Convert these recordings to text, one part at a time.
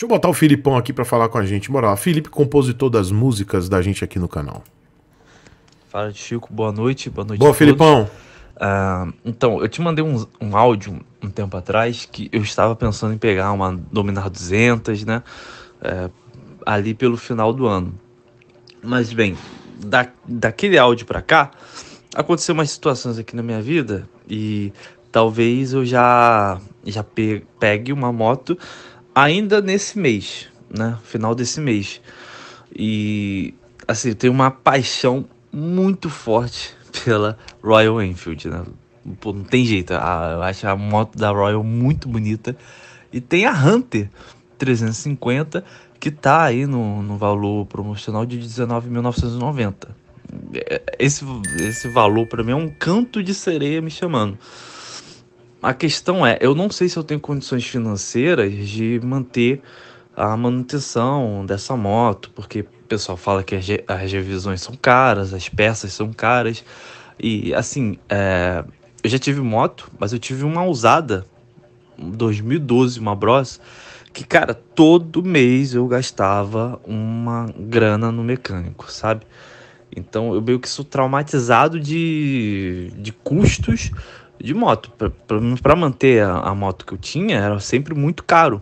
Deixa eu botar o Filipão aqui para falar com a gente. Bora lá. Felipe, compositor das músicas da gente aqui no canal. Fala, Chico. Boa noite. Boa noite. Boa, Filipão. Uh, então, eu te mandei um, um áudio um tempo atrás que eu estava pensando em pegar uma Dominar 200, né? É, ali pelo final do ano. Mas, bem, da, daquele áudio para cá, aconteceu umas situações aqui na minha vida e talvez eu já, já pegue uma moto ainda nesse mês, né? Final desse mês. E assim, tem uma paixão muito forte pela Royal Enfield, né? Pô, não tem jeito. A, eu acho a moto da Royal muito bonita. E tem a Hunter 350 que tá aí no, no valor promocional de 19.990. É, esse, esse valor para mim é um canto de sereia me chamando. A questão é, eu não sei se eu tenho condições financeiras de manter a manutenção dessa moto, porque o pessoal fala que as, revisões são caras, as peças são caras. E assim, é, eu já tive moto, mas eu tive uma usada, 2012, uma Bros, que cara, todo mês eu gastava uma grana no mecânico, sabe? Então eu meio que sou traumatizado de, de custos de moto. Para manter a, a, moto que eu tinha, era sempre muito caro.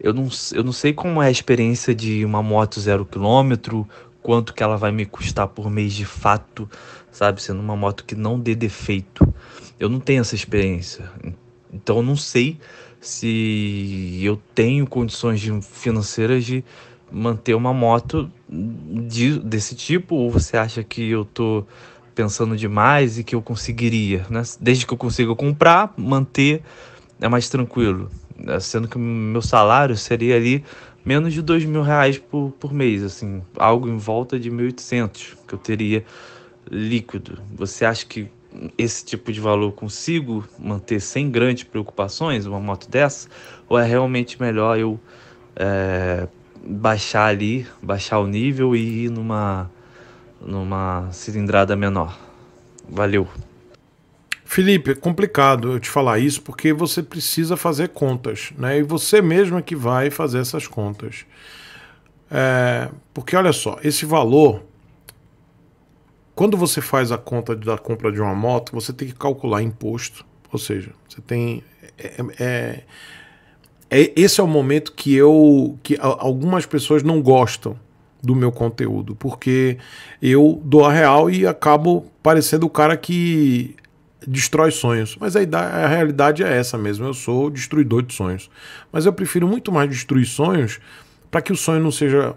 Eu não, eu não sei como é a experiência de uma moto zero quilômetro, quanto que ela vai me custar por mês de fato, sabe? Sendo uma moto que não dê defeito. Eu não tenho essa experiência. Então eu não sei se eu tenho condições de, financeiras de manter uma moto de, desse tipo ou você acha que eu tô pensando demais e que eu conseguiria, né? Desde que eu consiga comprar, manter, é mais tranquilo. É, sendo que o meu salário seria ali menos de dois mil reais por, por mês, assim, algo em volta de 1.800 que eu teria líquido. Você acha que esse tipo de valor consigo manter sem grandes preocupações uma moto dessa? Ou é realmente melhor eu é, baixar ali, baixar o nível e ir numa numa cilindrada menor. Valeu. Felipe, é complicado eu te falar isso porque você precisa fazer contas, né? E você mesmo é que vai fazer essas contas. É, porque olha só, esse valor, quando você faz a conta da compra de uma moto, você tem que calcular imposto. Ou seja, você tem. É, é, é, é esse é o momento que eu. que algumas pessoas não gostam do meu conteúdo, porque eu dou a real e acabo parecendo o cara que destrói sonhos. Mas a, a realidade é essa mesmo. Eu sou destruidor de sonhos. Mas eu prefiro muito mais destruir sonhos para que o sonho não seja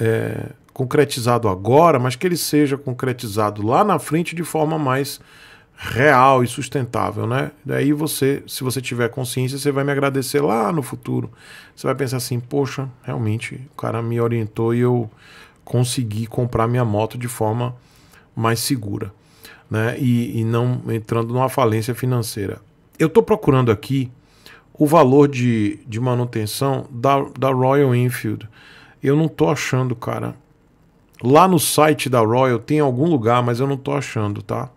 é, concretizado agora, mas que ele seja concretizado lá na frente de forma mais real e sustentável, né? Daí você, se você tiver consciência, você vai me agradecer lá no futuro. Você vai pensar assim, poxa, realmente o cara me orientou e eu consegui comprar minha moto de forma mais segura, né? E, e não entrando numa falência financeira. Eu estou procurando aqui o valor de, de manutenção da, da Royal Enfield. Eu não tô achando, cara. Lá no site da Royal tem algum lugar, mas eu não tô achando, tá?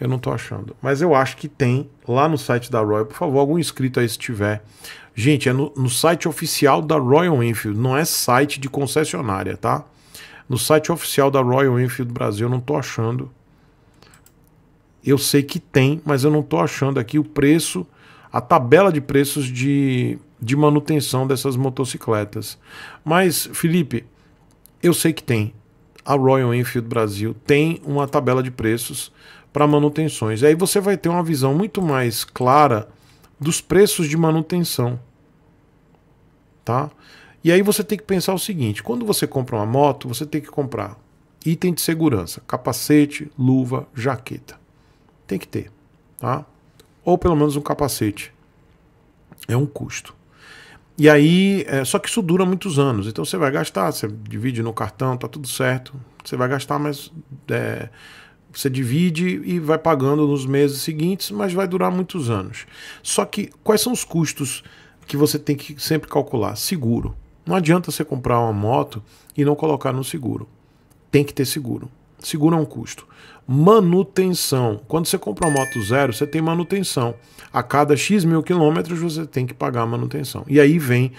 Eu não estou achando. Mas eu acho que tem lá no site da Royal. Por favor, algum inscrito aí se tiver. Gente, é no, no site oficial da Royal Enfield. Não é site de concessionária, tá? No site oficial da Royal Enfield Brasil, eu não estou achando. Eu sei que tem, mas eu não estou achando aqui o preço, a tabela de preços de, de manutenção dessas motocicletas. Mas, Felipe, eu sei que tem. A Royal Enfield Brasil tem uma tabela de preços para manutenções. E aí você vai ter uma visão muito mais clara dos preços de manutenção. Tá? E aí você tem que pensar o seguinte: quando você compra uma moto, você tem que comprar item de segurança, capacete, luva, jaqueta. Tem que ter, tá? Ou pelo menos um capacete. É um custo. E aí, é, só que isso dura muitos anos. Então você vai gastar, você divide no cartão, tá tudo certo. Você vai gastar, mas é, você divide e vai pagando nos meses seguintes, mas vai durar muitos anos. Só que quais são os custos que você tem que sempre calcular? Seguro. Não adianta você comprar uma moto e não colocar no seguro. Tem que ter seguro. Seguro é um custo. Manutenção. Quando você compra uma moto zero, você tem manutenção. A cada X mil quilômetros você tem que pagar a manutenção. E aí vem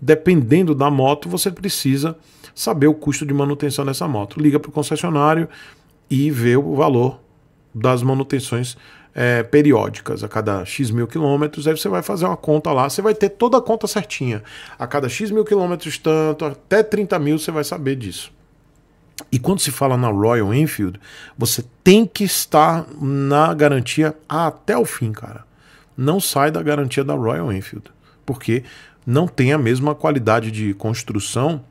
dependendo da moto, você precisa saber o custo de manutenção dessa moto. Liga para o concessionário, e ver o valor das manutenções é, periódicas a cada x mil quilômetros. Aí você vai fazer uma conta lá, você vai ter toda a conta certinha. A cada x mil quilômetros, tanto, até 30 mil, você vai saber disso. E quando se fala na Royal Enfield, você tem que estar na garantia até o fim, cara. Não sai da garantia da Royal Enfield, porque não tem a mesma qualidade de construção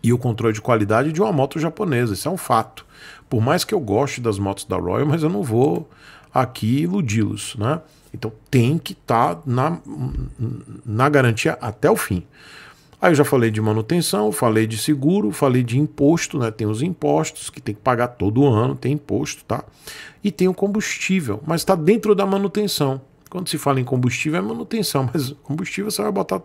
e o controle de qualidade de uma moto japonesa. Isso é um fato. Por mais que eu goste das motos da Royal, mas eu não vou aqui iludi-los, né? Então tem que estar tá na, na garantia até o fim. Aí eu já falei de manutenção, falei de seguro, falei de imposto, né? Tem os impostos que tem que pagar todo ano, tem imposto, tá? E tem o combustível, mas está dentro da manutenção. Quando se fala em combustível é manutenção, mas combustível você vai botar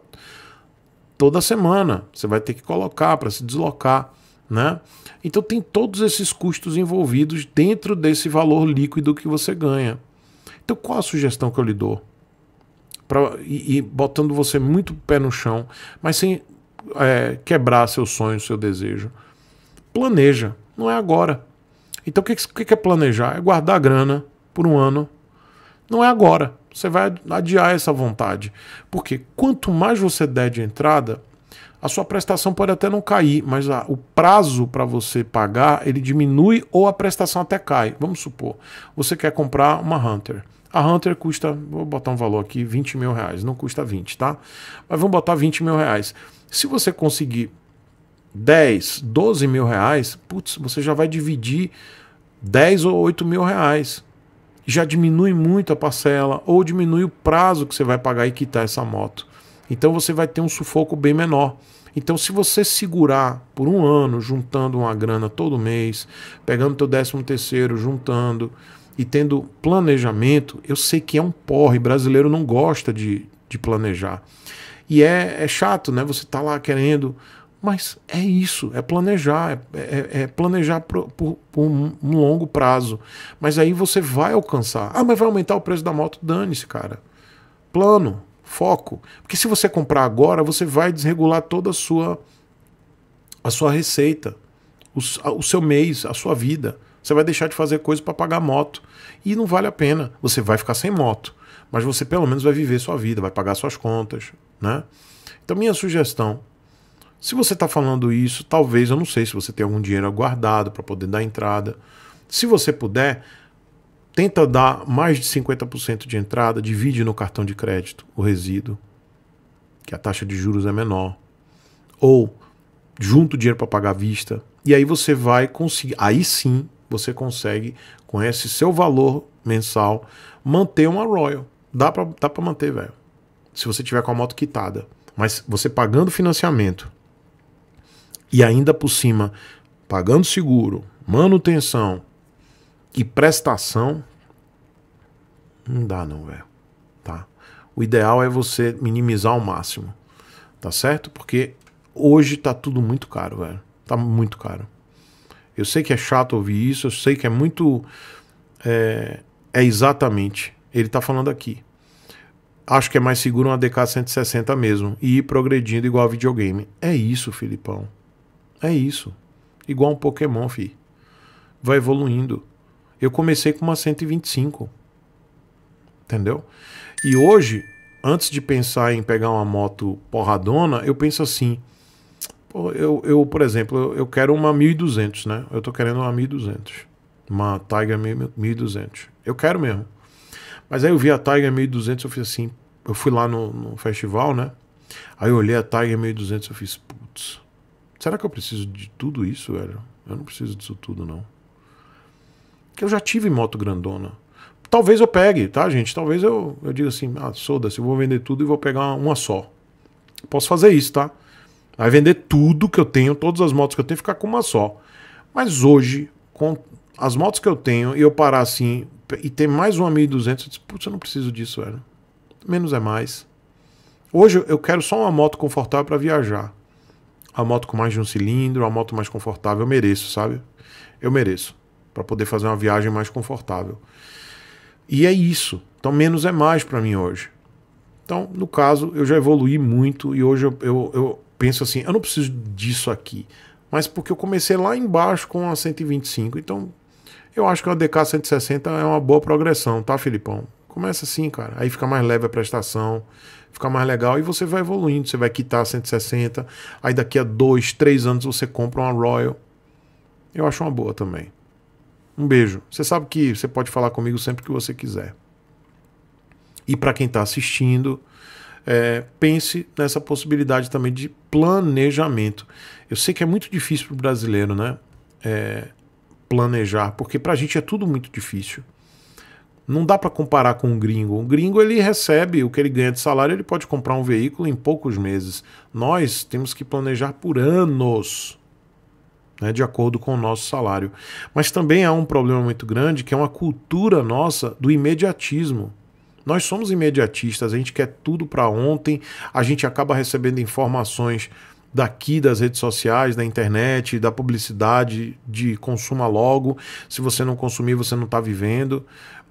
toda semana, você vai ter que colocar para se deslocar. Né? Então tem todos esses custos envolvidos dentro desse valor líquido que você ganha. Então qual a sugestão que eu lhe dou? Pra, e, e botando você muito pé no chão, mas sem é, quebrar seu sonho, seu desejo. Planeja, não é agora. Então o que, que é planejar? É guardar a grana por um ano. Não é agora. Você vai adiar essa vontade. Porque quanto mais você der de entrada, a sua prestação pode até não cair, mas a o prazo para você pagar ele diminui ou a prestação até cai. Vamos supor, você quer comprar uma Hunter. A Hunter custa, vou botar um valor aqui, 20 mil reais. Não custa 20, tá? Mas vamos botar 20 mil reais. Se você conseguir 10, 12 mil reais, putz, você já vai dividir 10 ou 8 mil reais. Já diminui muito a parcela ou diminui o prazo que você vai pagar e quitar essa moto. Então você vai ter um sufoco bem menor. Então, se você segurar por um ano, juntando uma grana todo mês, pegando teu décimo terceiro, juntando e tendo planejamento, eu sei que é um porre. Brasileiro não gosta de, de planejar. E é, é chato, né? Você tá lá querendo. Mas é isso, é planejar, é, é, é planejar por, por, por, um longo prazo. Mas aí você vai alcançar. Ah, mas vai aumentar o preço da moto? Dane-se, cara. Plano, Foco. Porque se você comprar agora, você vai desregular toda a sua, a sua receita, o, o seu mês, a sua vida. Você vai deixar de fazer coisa para pagar moto. E não vale a pena. Você vai ficar sem moto. Mas você pelo menos vai viver sua vida, vai pagar suas contas. Né? Então, minha sugestão. Se você está falando isso, talvez, eu não sei se você tem algum dinheiro guardado para poder dar entrada. Se você puder, tenta dar mais de 50% de entrada, divide no cartão de crédito o resíduo, que a taxa de juros é menor, ou junta o dinheiro para pagar à vista, e aí você vai conseguir, aí sim você consegue, com esse seu valor mensal, manter uma Royal. Dá para dá manter, velho. Se você tiver com a moto quitada. Mas você pagando financiamento e ainda por cima pagando seguro, manutenção, e prestação, não dá não, velho. Tá? O ideal é você minimizar ao máximo, tá certo? Porque hoje tá tudo muito caro, velho. Tá muito caro. Eu sei que é chato ouvir isso, eu sei que é muito. É, é exatamente. Ele tá falando aqui. Acho que é mais seguro uma DK 160 mesmo. E ir progredindo igual a videogame. É isso, Filipão. É isso. Igual um Pokémon, fi. Vai evoluindo. Eu comecei com uma 125. Entendeu? E hoje, antes de pensar em pegar uma moto porradona, eu penso assim. Eu, eu por exemplo, eu quero uma 1200, né? Eu tô querendo uma 1200. Uma Tiger 1200. Eu quero mesmo. Mas aí eu vi a Tiger 1200, eu fiz assim. Eu fui lá no, no festival, né? Aí eu olhei a Tiger 1200, eu fiz, putz, será que eu preciso de tudo isso, velho? Eu não preciso disso tudo, não que eu já tive moto grandona. Talvez eu pegue, tá, gente? Talvez eu, eu diga assim, ah, soda-se, eu vou vender tudo e vou pegar uma só. Posso fazer isso, tá? vai vender tudo que eu tenho, todas as motos que eu tenho, ficar com uma só. Mas hoje, com as motos que eu tenho, e eu parar assim, e ter mais uma 1200, eu disse, putz, eu não preciso disso, velho. Menos é mais. Hoje eu quero só uma moto confortável para viajar. A moto com mais de um cilindro, a moto mais confortável, eu mereço, sabe? Eu mereço para poder fazer uma viagem mais confortável. E é isso. Então, menos é mais para mim hoje. Então, no caso, eu já evolui muito e hoje eu, eu, eu, penso assim: eu não preciso disso aqui. Mas porque eu comecei lá embaixo com a 125. Então, eu acho que a DK 160 é uma boa progressão, tá, Filipão? Começa assim, cara. Aí fica mais leve a prestação, fica mais legal e você vai evoluindo. Você vai quitar a 160. Aí daqui a dois, três anos você compra uma Royal. Eu acho uma boa também. Um beijo. Você sabe que você pode falar comigo sempre que você quiser. E para quem está assistindo, é, pense nessa possibilidade também de planejamento. Eu sei que é muito difícil para o brasileiro, né? É, planejar, porque para a gente é tudo muito difícil. Não dá para comparar com um gringo. Um gringo ele recebe o que ele ganha de salário, ele pode comprar um veículo em poucos meses. Nós temos que planejar por anos né, de acordo com o nosso salário. Mas também há um problema muito grande que é uma cultura nossa do imediatismo. Nós somos imediatistas, a gente quer tudo para ontem, a gente acaba recebendo informações daqui das redes sociais, da internet, da publicidade de consuma logo. Se você não consumir, você não está vivendo.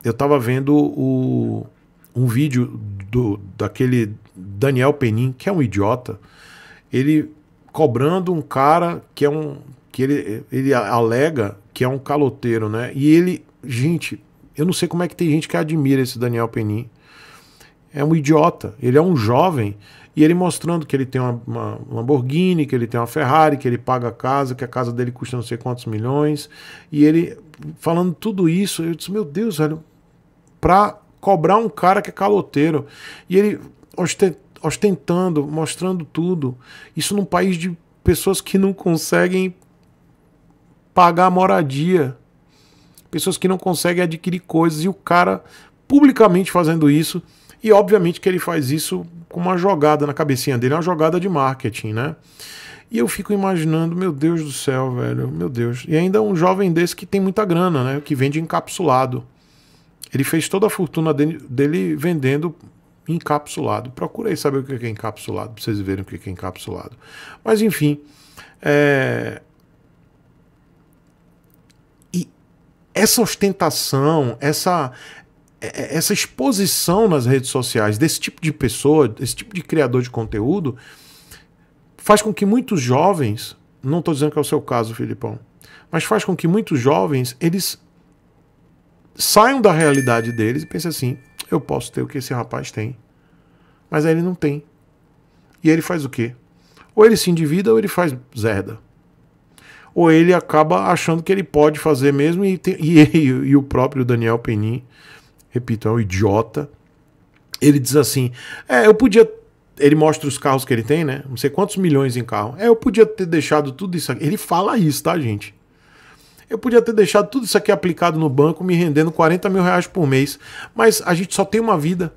Eu estava vendo o, um vídeo do daquele Daniel Penin, que é um idiota, ele cobrando um cara que é um que ele, ele alega que é um caloteiro, né? E ele, gente, eu não sei como é que tem gente que admira esse Daniel Penin. É um idiota. Ele é um jovem e ele mostrando que ele tem uma, uma, Lamborghini, que ele tem uma Ferrari, que ele paga a casa, que a casa dele custa não sei quantos milhões. E ele falando tudo isso, eu disse: Meu Deus, velho, pra cobrar um cara que é caloteiro. E ele ostentando, mostrando tudo. Isso num país de pessoas que não conseguem pagar a moradia. Pessoas que não conseguem adquirir coisas e o cara publicamente fazendo isso. E obviamente que ele faz isso com uma jogada na cabecinha dele, uma jogada de marketing, né? E eu fico imaginando, meu Deus do céu, velho, meu Deus. E ainda um jovem desse que tem muita grana, né? Que vende encapsulado. Ele fez toda a fortuna dele vendendo encapsulado. Procura aí saber o é que é encapsulado, pra vocês verem o que é, é encapsulado. Mas enfim, é... essa ostentação, essa, é, é, essa exposição nas redes sociais desse tipo de pessoa, desse tipo de criador de conteúdo, faz com que muitos jovens, não estou dizendo que é o seu caso, Filipão, mas faz com que muitos jovens eles saiam da realidade deles e pensem assim: eu posso ter o que esse rapaz tem, mas aí ele não tem. E aí ele faz o quê? Ou ele se endivida ou ele faz zerda ou ele acaba achando que ele pode fazer mesmo e, tem, e, e, e o próprio Daniel Penin, repito, é um idiota. Ele diz assim: é, eu podia ele mostra os carros que ele tem, né? Não sei quantos milhões em carro. É, eu podia ter deixado tudo isso aqui. Ele fala isso, tá, gente? Eu podia ter deixado tudo isso aqui aplicado no banco, me rendendo 40 mil reais por mês. Mas a gente só tem uma vida.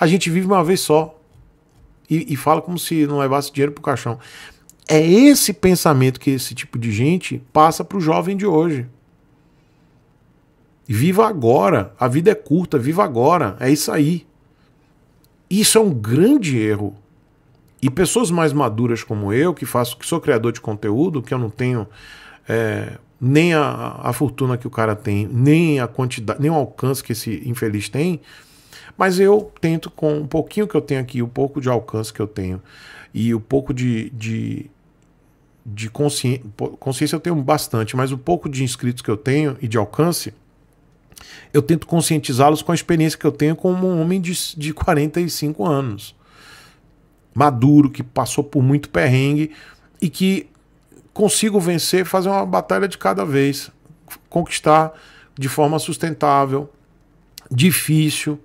A gente vive uma vez só. E, e fala como se não levasse dinheiro pro caixão. É esse pensamento que esse tipo de gente passa para o jovem de hoje. Viva agora, a vida é curta, viva agora, é isso aí. Isso é um grande erro. E pessoas mais maduras como eu, que faço, que sou criador de conteúdo, que eu não tenho é, nem a, a, fortuna que o cara tem, nem a quantidade, nem o alcance que esse infeliz tem, mas eu tento com um pouquinho que eu tenho aqui, o um pouco de alcance que eu tenho e o um pouco de, de de consciência, consciência eu tenho bastante, mas o pouco de inscritos que eu tenho e de alcance, eu tento conscientizá-los com a experiência que eu tenho como um homem de, de 45 anos, maduro, que passou por muito perrengue e que consigo vencer, fazer uma batalha de cada vez, conquistar de forma sustentável, difícil,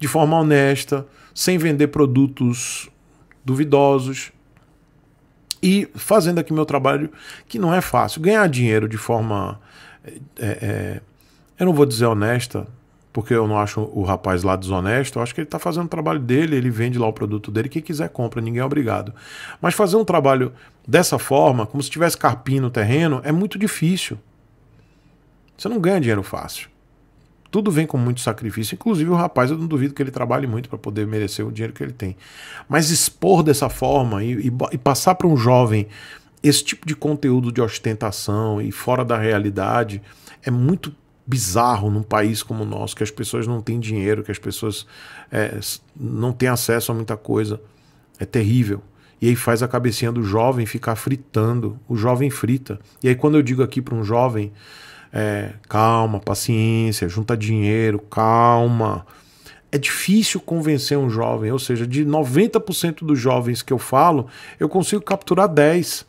de forma honesta, sem vender produtos duvidosos, e fazendo aqui meu trabalho, que não é fácil. Ganhar dinheiro de forma. É, é, é, eu não vou dizer honesta, porque eu não acho o rapaz lá desonesto. Eu acho que ele está fazendo o trabalho dele, ele vende lá o produto dele, quem quiser compra, ninguém é obrigado. Mas fazer um trabalho dessa forma, como se tivesse carpim no terreno, é muito difícil. Você não ganha dinheiro fácil. Tudo vem com muito sacrifício. Inclusive, o rapaz, eu não duvido que ele trabalhe muito para poder merecer o dinheiro que ele tem. Mas expor dessa forma e, e, e passar para um jovem esse tipo de conteúdo de ostentação e fora da realidade é muito bizarro num país como o nosso, que as pessoas não têm dinheiro, que as pessoas é, não têm acesso a muita coisa. É terrível. E aí faz a cabecinha do jovem ficar fritando. O jovem frita. E aí, quando eu digo aqui para um jovem é, calma, paciência, junta dinheiro, calma. É difícil convencer um jovem, ou seja, de 90% dos jovens que eu falo, eu consigo capturar 10.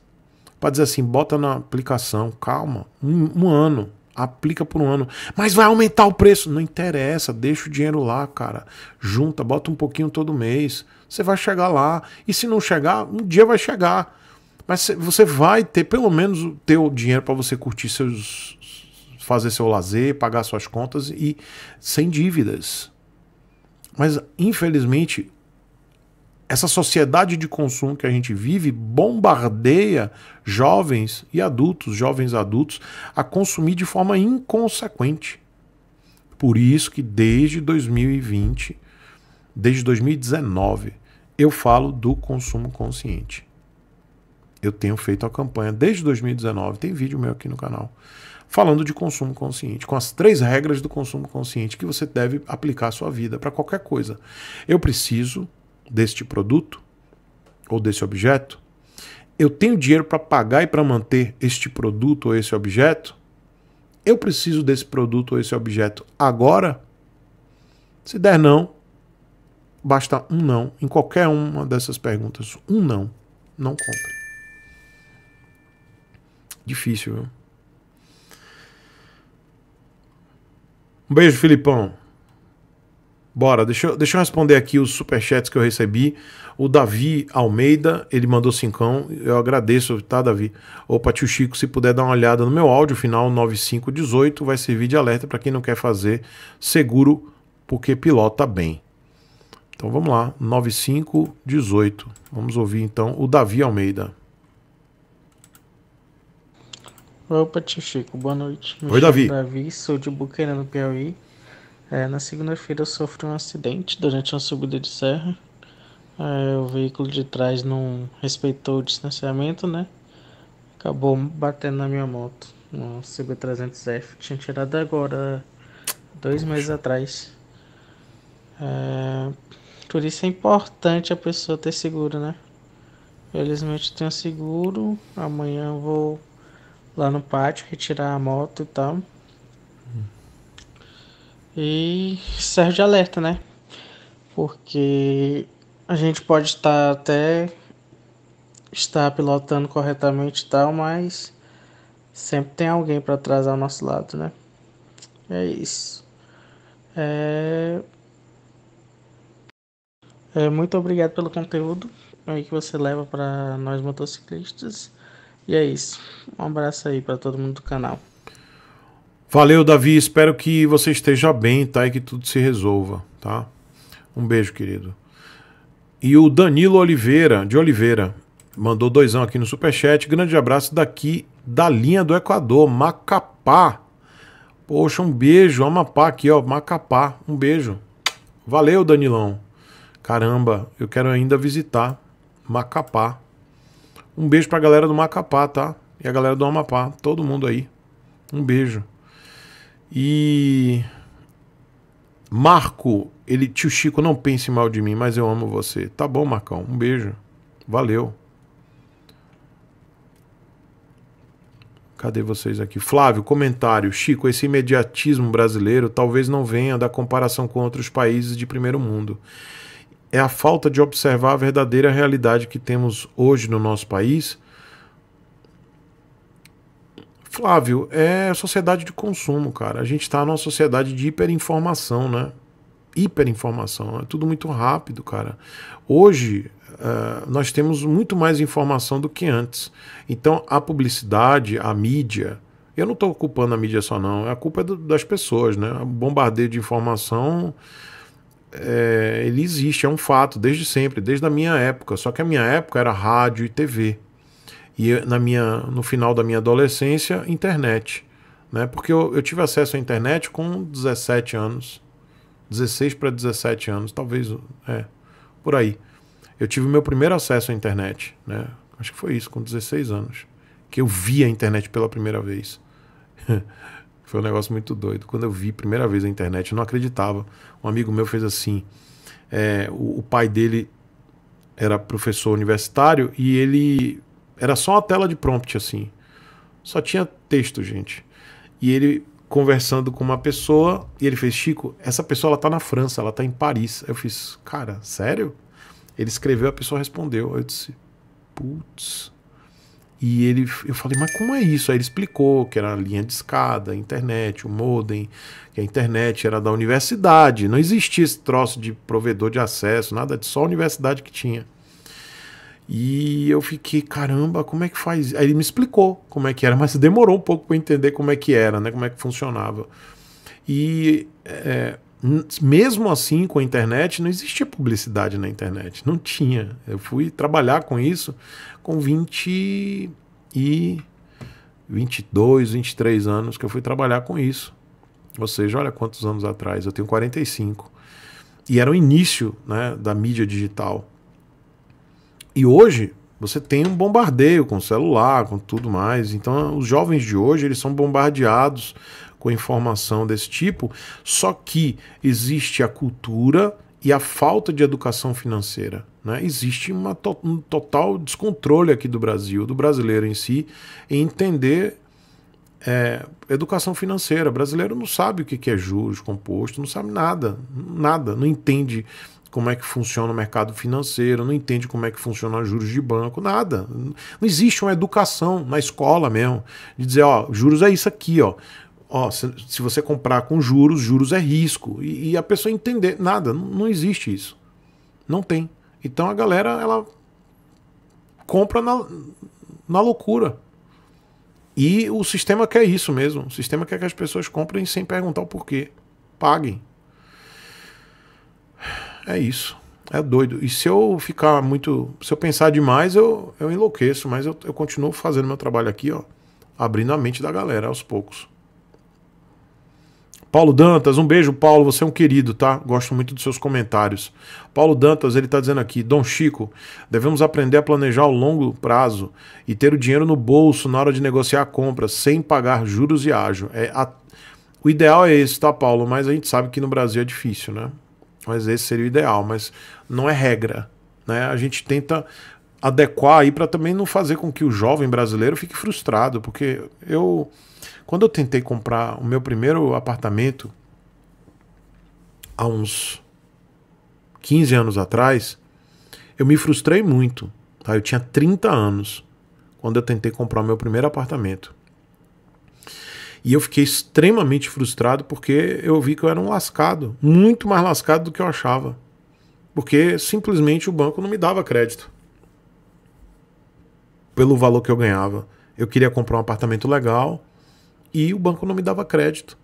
Para dizer assim, bota na aplicação, calma, um, um ano, aplica por um ano. Mas vai aumentar o preço. Não interessa, deixa o dinheiro lá, cara. Junta, bota um pouquinho todo mês. Você vai chegar lá. E se não chegar, um dia vai chegar. Mas você vai ter pelo menos o teu dinheiro para você curtir seus fazer seu lazer, pagar suas contas e sem dívidas. Mas, infelizmente, essa sociedade de consumo que a gente vive bombardeia jovens e adultos, jovens adultos, a consumir de forma inconsequente. Por isso que desde 2020, desde 2019, eu falo do consumo consciente. Eu tenho feito a campanha desde 2019, tem vídeo meu aqui no canal falando de consumo consciente, com as três regras do consumo consciente que você deve aplicar à sua vida para qualquer coisa. Eu preciso deste produto ou desse objeto? Eu tenho dinheiro para pagar e para manter este produto ou esse objeto? Eu preciso desse produto ou esse objeto agora? Se der não, basta um não em qualquer uma dessas perguntas. Um não, não compre. Difícil, viu? Um beijo, Filipão. Bora, deixa eu, deixa eu responder aqui os superchats que eu recebi. O Davi Almeida, ele mandou cincão. Eu agradeço, tá, Davi? Opa, tio Chico, se puder dar uma olhada no meu áudio final 9518, vai servir de alerta para quem não quer fazer seguro, porque pilota bem. Então vamos lá, 9518. Vamos ouvir então o Davi Almeida. Opa, tio Chico, boa noite. Me Oi, é Davi. Davi, sou de Buqueira, no Piauí. É, na segunda-feira eu sofri um acidente durante uma subida de serra. É, o veículo de trás não respeitou o distanciamento, né? Acabou batendo na minha moto, uma CB300F. Tinha tirado agora, dois meses atrás. É, por isso é importante a pessoa ter seguro, né? Felizmente tenho seguro. Amanhã eu vou lá no pátio, retirar a moto e tal. Hum. E serve de alerta, né? Porque a gente pode estar até estar pilotando corretamente e tal, mas sempre tem alguém para trás ao nosso lado, né? É isso. É... é muito obrigado pelo conteúdo aí que você leva para nós motociclistas. E é isso. Um abraço aí para todo mundo do canal. Valeu, Davi. Espero que você esteja bem, tá? E que tudo se resolva, tá? Um beijo, querido. E o Danilo Oliveira, de Oliveira, mandou doisão aqui no Superchat. Grande abraço daqui da linha do Equador, Macapá. Poxa, um beijo, Amapá aqui, ó, Macapá. Um beijo. Valeu, Danilão. Caramba, eu quero ainda visitar Macapá. Um beijo pra galera do Macapá, tá? E a galera do Amapá, todo mundo aí. Um beijo. E. Marco, ele, tio Chico, não pense mal de mim, mas eu amo você. Tá bom, Marcão, um beijo. Valeu. Cadê vocês aqui? Flávio, comentário. Chico, esse imediatismo brasileiro talvez não venha da comparação com outros países de primeiro mundo é a falta de observar a verdadeira realidade que temos hoje no nosso país. Flávio, é sociedade de consumo, cara. A gente está numa sociedade de hiperinformação, né? Hiperinformação, é tudo muito rápido, cara. Hoje uh, nós temos muito mais informação do que antes. Então a publicidade, a mídia, eu não estou culpando a mídia só não, a culpa é do, das pessoas, né? O bombardeio de informação é, ele existe, é um fato, desde sempre, desde a minha época. Só que a minha época era rádio e TV. E eh, na minha, no final da minha adolescência, internet. Né? Porque eu, eu tive acesso à internet com 17 anos. 16 para 17 anos, talvez, é, por aí. Eu tive meu primeiro acesso à internet, né? Acho que foi isso, com 16 anos, que eu vi a internet pela primeira vez. Foi um negócio muito doido. Quando eu vi primeira vez na internet, eu não acreditava. Um amigo meu fez assim. É, o, o pai dele era professor universitário e ele era só uma tela de prompt assim. Só tinha texto, gente. E ele conversando com uma pessoa e ele fez: Chico, essa pessoa ela tá na França, ela tá em Paris. Eu fiz: Cara, sério? Ele escreveu, a pessoa respondeu. Eu disse: Putz. E ele, eu falei, mas como é isso? Aí ele explicou que era a linha de escada, a internet, o modem, que a internet era da universidade, não existia esse troço de provedor de acesso, nada de só a universidade que tinha. E eu fiquei, caramba, como é que faz? Aí ele me explicou como é que era, mas demorou um pouco para entender como é que era, né? Como é que funcionava. E é, mesmo assim, com a internet, não existia publicidade na internet, não tinha. Eu fui trabalhar com isso com 20 e 22, 23 anos que eu fui trabalhar com isso. Ou seja, olha quantos anos atrás, eu tenho 45. E era o início né, da mídia digital. E hoje você tem um bombardeio com celular, com tudo mais. Então, os jovens de hoje eles são bombardeados com informação desse tipo. Só que existe a cultura e a falta de educação financeira. Né? Existe to um total descontrole aqui do Brasil, do brasileiro em si, em entender é, educação financeira. O brasileiro não sabe o que é juros composto, não sabe nada, nada, não entende como é que funciona o mercado financeiro, não entende como é que funciona juros de banco, nada. Não existe uma educação na escola mesmo de dizer, ó, juros é isso aqui, ó. Ó, se, se você comprar com juros, juros é risco. E, e a pessoa entender, nada, não, não existe isso. Não tem. Então a galera, ela compra na, na loucura. E o sistema quer isso mesmo. O sistema quer que as pessoas comprem sem perguntar o porquê. Paguem. É isso. É doido. E se eu ficar muito. Se eu pensar demais, eu, eu enlouqueço. Mas eu, eu continuo fazendo meu trabalho aqui, ó. Abrindo a mente da galera aos poucos. Paulo Dantas, um beijo, Paulo, você é um querido, tá? Gosto muito dos seus comentários. Paulo Dantas, ele tá dizendo aqui, Dom Chico, devemos aprender a planejar ao longo prazo e ter o dinheiro no bolso na hora de negociar a compra, sem pagar juros e ágio. É a... O ideal é esse, tá, Paulo? Mas a gente sabe que no Brasil é difícil, né? Mas esse seria o ideal, mas não é regra, né? A gente tenta adequar aí para também não fazer com que o jovem brasileiro fique frustrado, porque eu quando eu tentei comprar o meu primeiro apartamento há uns 15 anos atrás, eu me frustrei muito. Tá? Eu tinha 30 anos quando eu tentei comprar o meu primeiro apartamento. E eu fiquei extremamente frustrado porque eu vi que eu era um lascado, muito mais lascado do que eu achava. Porque simplesmente o banco não me dava crédito pelo valor que eu ganhava, eu queria comprar um apartamento legal e o banco não me dava crédito.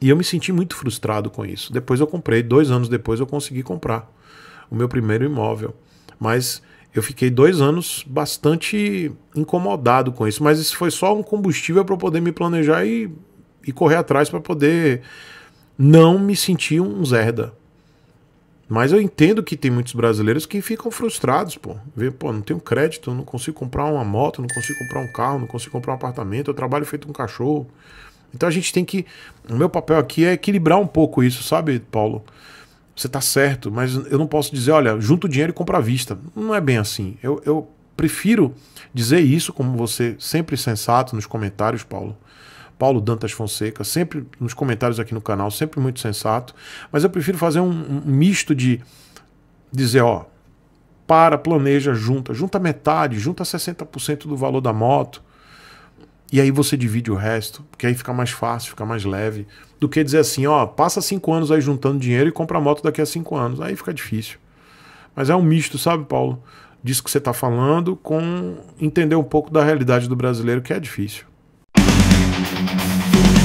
E eu me senti muito frustrado com isso. Depois eu comprei, dois anos depois eu consegui comprar o meu primeiro imóvel. Mas eu fiquei dois anos bastante incomodado com isso. Mas isso foi só um combustível para eu poder me planejar e, e correr atrás para poder não me sentir um zerda. Mas eu entendo que tem muitos brasileiros que ficam frustrados, pô. Vê, pô, não tenho crédito, não consigo comprar uma moto, não consigo comprar um carro, não consigo comprar um apartamento, eu trabalho feito um cachorro. Então a gente tem que. O meu papel aqui é equilibrar um pouco isso, sabe, Paulo? Você tá certo, mas eu não posso dizer, olha, junta o dinheiro e compra à vista. Não é bem assim. Eu, eu prefiro dizer isso, como você sempre sensato nos comentários, Paulo Paulo Dantas Fonseca, sempre nos comentários aqui no canal, sempre muito sensato. Mas eu prefiro fazer um, um misto de dizer, ó, para, planeja, junta, junta metade, junta 60% do valor da moto. E aí você divide o resto, porque aí fica mais fácil, fica mais leve, do que dizer assim, ó, passa cinco anos aí juntando dinheiro e compra a moto daqui a cinco anos. Aí fica difícil. Mas é um misto, sabe, Paulo? Disso que você está falando, com entender um pouco da realidade do brasileiro, que é difícil. Thank you.